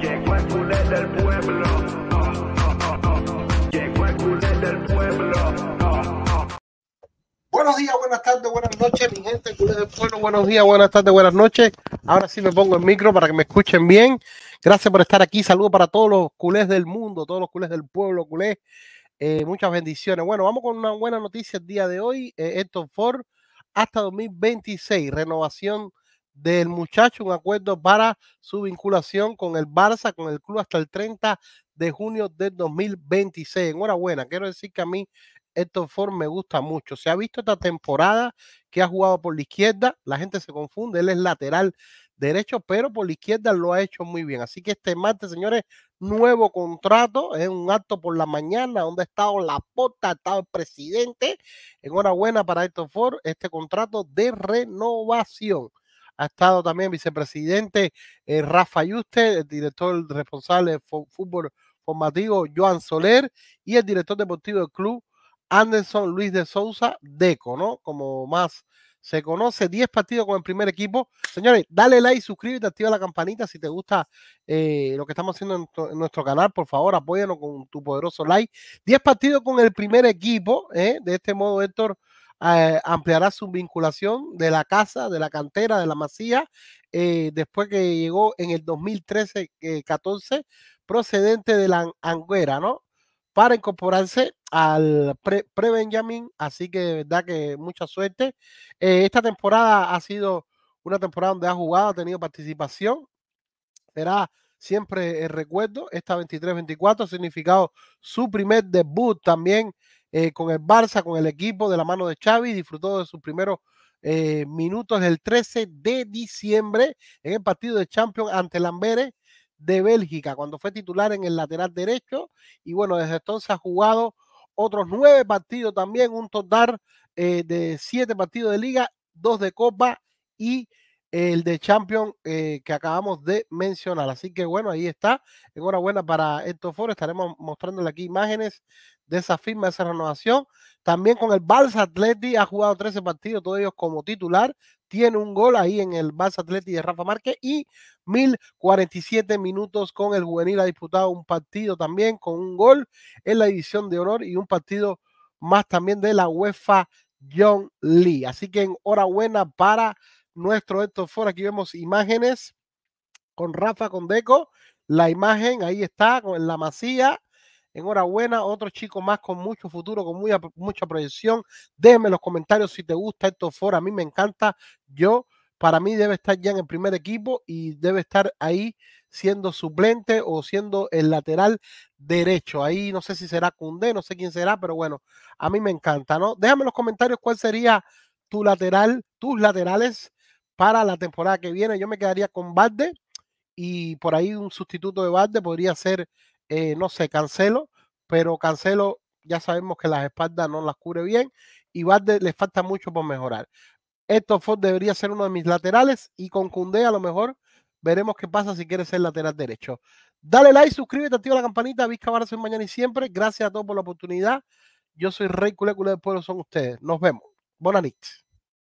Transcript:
Llegó el culé del pueblo. Llegó el culé del pueblo. Buenos días, buenas tardes, buenas noches, mi gente, culé del pueblo. Buenos días, buenas tardes, buenas noches. Ahora sí me pongo el micro para que me escuchen bien. Gracias por estar aquí. Saludos para todos los culés del mundo, todos los culés del pueblo, culés. Eh, muchas bendiciones. Bueno, vamos con una buena noticia el día de hoy. Esto eh, Héctor Ford hasta 2026, renovación del muchacho, un acuerdo para su vinculación con el Barça, con el club hasta el 30 de junio del 2026. Enhorabuena, quiero decir que a mí Héctor Ford me gusta mucho. Se ha visto esta temporada que ha jugado por la izquierda, la gente se confunde, él es lateral derecho, pero por la izquierda lo ha hecho muy bien. Así que este martes, señores, nuevo contrato, es un acto por la mañana donde ha estado la pota, ha estado el presidente. Enhorabuena para esto Ford, este contrato de renovación ha estado también vicepresidente eh, Rafa Yuste, el director responsable de fútbol formativo Joan Soler y el director deportivo del club Anderson Luis de souza Deco, ¿no? Como más se conoce, 10 partidos con el primer equipo. Señores, dale like, suscríbete, activa la campanita si te gusta eh, lo que estamos haciendo en, nuestro canal. Por favor, apóyanos con tu poderoso like. 10 partidos con el primer equipo. ¿eh? De este modo, Héctor, eh, ampliará su vinculación de la casa, de la cantera, de la masía, eh, después que llegó en el 2013-14, eh, procedente de la Anguera, ¿no? Para incorporarse al pre-Benjamin, así que de verdad que mucha suerte. esta temporada ha sido una temporada donde ha jugado, ha tenido participación. Será siempre el recuerdo, esta 23-24, significado su primer debut también eh, con el Barça, con el equipo de la mano de Xavi, disfrutó de sus primeros eh, minutos el 13 de diciembre en el partido de Champions ante Lambert de Bélgica, cuando fue titular en el lateral derecho. Y bueno, desde entonces ha jugado otros nueve partidos también, un total eh, de siete partidos de liga, dos de copa y el de Champion eh, que acabamos de mencionar. Así que bueno, ahí está. Enhorabuena para estos foros. Estaremos mostrándole aquí imágenes de esa firma, de esa renovación. También con el Barça Atleti ha jugado 13 partidos, todos ellos como titular. Tiene un gol ahí en el Barça Atleti de Rafa Márquez y 1047 minutos con el juvenil. Ha disputado un partido también con un gol en la edición de honor y un partido más también de la UEFA John Lee. Así que enhorabuena para nuestro estos foros Aquí vemos imágenes con Rafa con Deco La imagen ahí está, con la masía. Enhorabuena, otro chico más con mucho futuro, con mucha, mucha proyección. Déjenme los comentarios si te gusta esto foros A mí me encanta. Yo, para mí, debe estar ya en el primer equipo y debe estar ahí siendo suplente o siendo el lateral derecho. Ahí no sé si será Cundé, no sé quién será, pero bueno, a mí me encanta, ¿no? Déjame en los comentarios cuál sería tu lateral, tus laterales para la temporada que viene. Yo me quedaría con Valde y por ahí un sustituto de Valde podría ser, eh, no sé, Cancelo, pero Cancelo ya sabemos que las espaldas no las cubre bien y Valde le falta mucho por mejorar. Esto debería ser uno de mis laterales y con Cundé a lo mejor veremos qué pasa si quiere ser lateral derecho. Dale like, suscríbete, activa la campanita, Vizca Barça mañana y siempre. Gracias a todos por la oportunidad. Yo soy Rey Culécula del Pueblo, son ustedes. Nos vemos. Buenas noches.